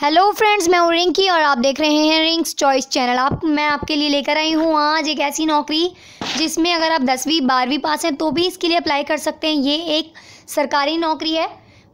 hello friends मैं हूँ रिंकी और आप देख रहे हैं रिंक्स चॉइस चैनल आप मैं आपके लिए लेकर आई हूँ आज एक ऐसी नौकरी जिसमें अगर आप दसवीं बारहवीं पास हैं तो भी इसके लिए अप्लाई कर सकते हैं ये एक सरकारी नौकरी है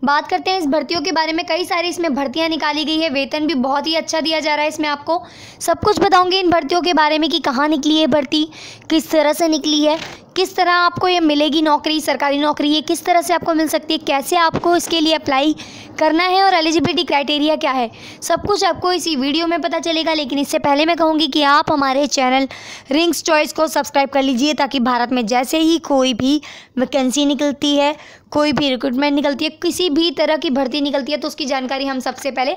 बात करते हैं इस भर्तियों के बारे में कई सारी इसमें भर्तियां निकाली गई है वेतन भी बहुत ही अच्छा दिया जा रहा है इसमें आपको सब कुछ बताऊंगी इन भर्तियों के बारे में कि कहाँ निकली है भर्ती किस तरह से निकली है किस तरह आपको ये मिलेगी नौकरी सरकारी नौकरी ये किस तरह से आपको मिल सकती है कैसे आपको इसके लिए अप्लाई करना है और एलिजिबिलिटी क्राइटेरिया क्या है सब कुछ आपको इसी वीडियो में पता चलेगा लेकिन इससे पहले मैं कहूँगी कि आप हमारे चैनल रिंग्स चॉइस को सब्सक्राइब कर लीजिए ताकि भारत में जैसे ही कोई भी वैकेंसी निकलती है कोई भी रिक्रूटमेंट निकलती है किसी भी तरह की भर्ती निकलती है तो उसकी जानकारी हम सबसे पहले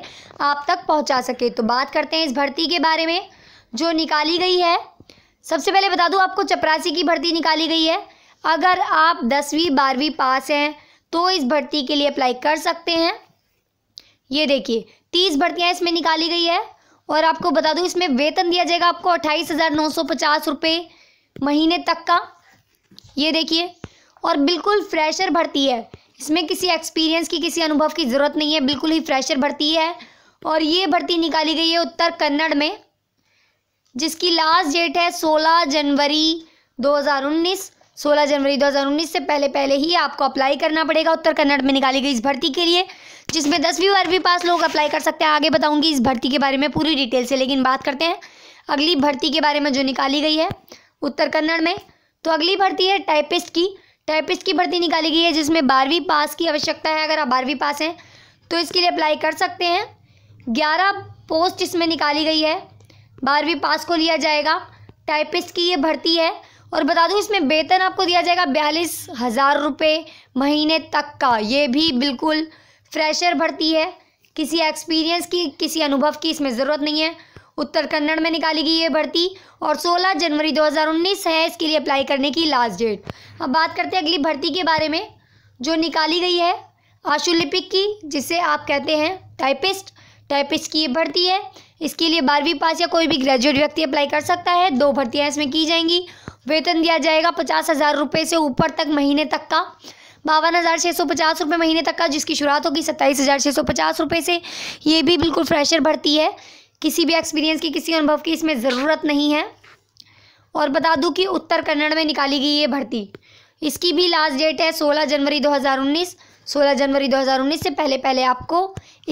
आप तक पहुंचा सके तो बात करते हैं इस भर्ती के बारे में जो निकाली गई है सबसे पहले बता दूं आपको चपरासी की भर्ती निकाली गई है अगर आप दसवीं बारहवीं पास हैं तो इस भर्ती के लिए अप्लाई कर सकते हैं ये देखिए तीस भर्तियाँ इसमें निकाली गई है और आपको बता दूँ इसमें वेतन दिया जाएगा आपको अट्ठाईस हज़ार नौ सौ पचास रुपये महीने तक का ये देखिए और बिल्कुल फ्रेशर भर्ती है इसमें किसी एक्सपीरियंस की किसी अनुभव की ज़रूरत नहीं है बिल्कुल ही फ्रेशर भर्ती है और ये भर्ती निकाली गई है उत्तर कन्नड़ में जिसकी लास्ट डेट है 16 जनवरी 2019 16 जनवरी 2019 से पहले पहले ही आपको अप्लाई करना पड़ेगा उत्तर कन्नड़ में निकाली गई इस भर्ती के लिए जिसमें दसवीं बारहवीं पास लोग अप्लाई कर सकते हैं आगे बताऊंगी इस भर्ती के बारे में पूरी डिटेल से लेकिन बात करते हैं अगली भर्ती के बारे में जो निकाली गई है उत्तर कन्नड़ में तो अगली भर्ती है टाइपिस्ट की टाइपिस की भर्ती निकाली गई है जिसमें बारहवीं पास की आवश्यकता है अगर आप बारहवीं पास हैं तो इसके लिए अप्लाई कर सकते हैं ग्यारह पोस्ट इसमें निकाली गई है बारहवीं पास को लिया जाएगा टाइपिस्ट की ये भर्ती है और बता दूँ इसमें वेतन आपको दिया जाएगा बयालीस हज़ार रुपये महीने तक का ये भी बिल्कुल फ्रेशर भर्ती है किसी एक्सपीरियंस की किसी अनुभव की इसमें ज़रूरत नहीं है उत्तर कन्नड़ में निकाली गई ये भर्ती और 16 जनवरी 2019 है इसके लिए अप्लाई करने की लास्ट डेट अब बात करते हैं अगली भर्ती के बारे में जो निकाली गई है आशुलिपिक की जिसे आप कहते हैं टाइपिस्ट टाइपिस्ट की ये भर्ती है इसके लिए बारहवीं पास या कोई भी ग्रेजुएट व्यक्ति अप्लाई कर सकता है दो भर्तियाँ इसमें की जाएंगी वेतन दिया जाएगा पचास हज़ार रुपये से ऊपर तक महीने तक का बावन हज़ार छः सौ पचास रुपये महीने तक का जिसकी शुरुआत होगी सत्ताईस हज़ार छः सौ पचास रुपये से ये भी बिल्कुल फ्रेशर भर्ती है किसी भी एक्सपीरियंस की किसी अनुभव की इसमें ज़रूरत नहीं है और बता दूं कि उत्तर कन्नड़ में निकाली गई ये भर्ती इसकी भी लास्ट डेट है 16 जनवरी 2019 16 जनवरी 2019 से पहले पहले आपको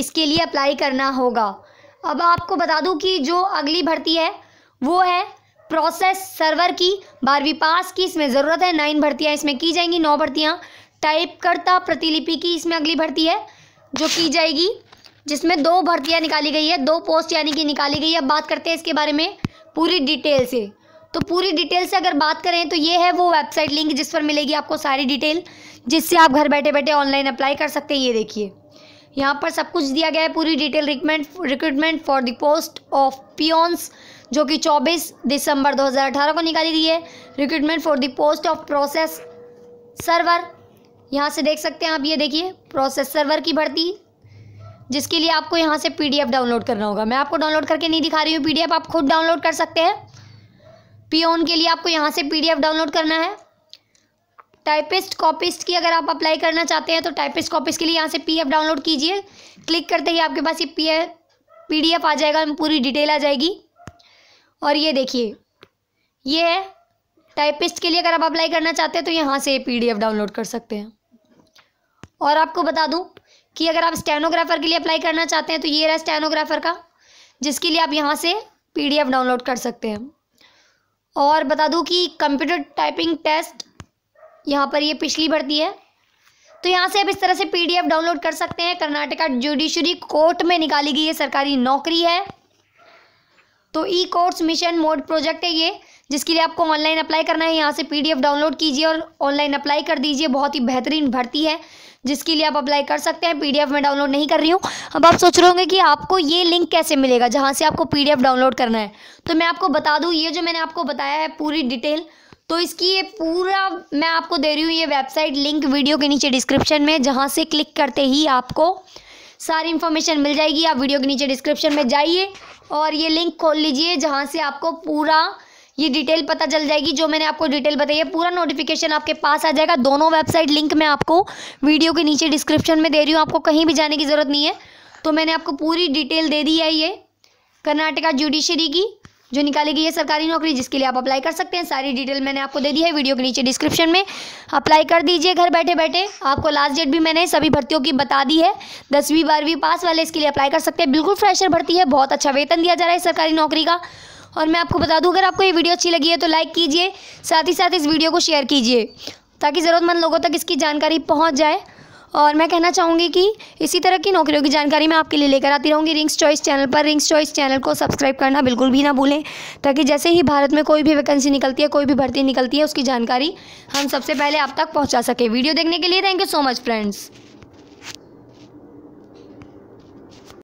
इसके लिए अप्लाई करना होगा अब आपको बता दूं कि जो अगली भर्ती है वो है प्रोसेस सर्वर की बारहवीं पास की इसमें ज़रूरत है नाइन भर्तियाँ इसमें की जाएंगी नौ भर्तियाँ टाइपकर्ता प्रतिलिपि की इसमें अगली भर्ती है जो की जाएगी जिसमें दो भर्तियाँ निकाली गई है दो पोस्ट यानी कि निकाली गई है अब बात करते हैं इसके बारे में पूरी डिटेल से तो पूरी डिटेल से अगर बात करें तो ये है वो वेबसाइट लिंक जिस पर मिलेगी आपको सारी डिटेल जिससे आप घर बैठे बैठे ऑनलाइन अप्लाई कर सकते हैं ये देखिए यहाँ पर सब कुछ दिया गया है पूरी detail recruitment recruitment for the post of peons जो कि 24 दिसंबर 2018 को निकाली गई है recruitment for the post of process server यहाँ से देख सकते हैं आप ये देखिए प्रोसेस सर्वर की भर्ती जिसके लिए आपको यहाँ से पी डाउनलोड करना होगा मैं आपको डाउनलोड करके नहीं दिखा रही हूँ पी आप खुद डाउनलोड कर सकते हैं पी के लिए आपको यहाँ से पी डाउनलोड करना है टाइपिस्ट कॉपिस्ट की अगर आप अप्लाई करना चाहते हैं तो टाइपिस्ट कॉपिस्ट के लिए यहाँ से पी डाउनलोड कीजिए क्लिक करते ही आपके पास ये पी पी आ जाएगा पूरी डिटेल आ जाएगी और ये देखिए ये है टाइपिस्ट के लिए अगर आप अप्लाई करना चाहते हैं तो यहाँ से पी डाउनलोड कर सकते हैं और आपको बता दूं कि अगर आप स्टेनोग्राफर के लिए अप्लाई करना चाहते हैं तो ये रहा स्टेनोग्राफर का जिसके लिए आप यहाँ से पीडीएफ डाउनलोड कर सकते हैं और बता दूं कि कंप्यूटर टाइपिंग टेस्ट यहाँ पर ये पिछली भर्ती है तो यहाँ से आप इस तरह से पीडीएफ डाउनलोड कर सकते हैं कर्नाटका जुडिशरी कोर्ट में निकाली गई ये सरकारी नौकरी है तो e courts mission mode project है ये जिसके लिए आपको ऑनलाइन अप्लाई करना है यहाँ से पीडीएफ डाउनलोड कीजिए और ऑनलाइन अप्लाई कर दीजिए बहुत ही बेहतरीन भर्ती है जिसके लिए आप अप्लाई कर सकते हैं पीडीएफ में डाउनलोड नहीं कर रही हूँ अब आप सोच रहे होंगे कि आपको ये लिंक कैसे मिलेगा जहाँ से आपको पीडीएफ डाउनलोड करना है तो मैं आपको बता दूँ ये जो मैंने आपको बताया है पूरी डिटेल तो इसकी ये पूरा मैं आपको दे रही हूँ ये वेबसाइट लिंक वीडियो के नीचे डिस्क्रिप्शन में जहाँ से क्लिक करते ही आपको सारी इन्फॉर्मेशन मिल जाएगी आप वीडियो के नीचे डिस्क्रिप्शन में जाइए और ये लिंक खोल लीजिए जहाँ से आपको पूरा ये डिटेल पता चल जाएगी जो मैंने आपको डिटेल बताई है पूरा नोटिफिकेशन आपके पास आ जाएगा दोनों वेबसाइट लिंक मैं आपको वीडियो के नीचे डिस्क्रिप्शन में दे रही हूँ आपको कहीं भी जाने की ज़रूरत नहीं है तो मैंने आपको पूरी डिटेल दे दी है ये कर्नाटका जुडिशरी की जो निकाली गई है सरकारी नौकरी जिसके लिए आप अप्लाई कर सकते हैं सारी डिटेल मैंने आपको दे दी है वीडियो के नीचे डिस्क्रिप्शन में अप्लाई कर दीजिए घर बैठे बैठे आपको लास्ट डेट भी मैंने सभी भर्तियों की बता दी है दसवीं बारहवीं पास वाले इसके लिए अप्लाई कर सकते हैं बिल्कुल फ्रेशर भर्ती है बहुत अच्छा वेतन दिया जा रहा है सरकारी नौकरी का और मैं आपको बता दूँ अगर आपको ये वीडियो अच्छी लगी है तो लाइक कीजिए साथ ही साथ इस वीडियो को शेयर कीजिए ताकि ज़रूरतमंद लोगों तक इसकी जानकारी पहुँच जाए और मैं कहना चाहूँगी कि इसी तरह की नौकरियों की जानकारी मैं आपके लिए लेकर आती रहूँगी रिंग्स चॉइस चैनल पर रिंग्स चॉइस चैनल को सब्सक्राइब करना बिल्कुल भी ना भूलें ताकि जैसे ही भारत में कोई भी वैकेंसी निकलती है कोई भी भर्ती निकलती है उसकी जानकारी हम सबसे पहले आप तक पहुँचा सकें वीडियो देखने के लिए thank you so much friends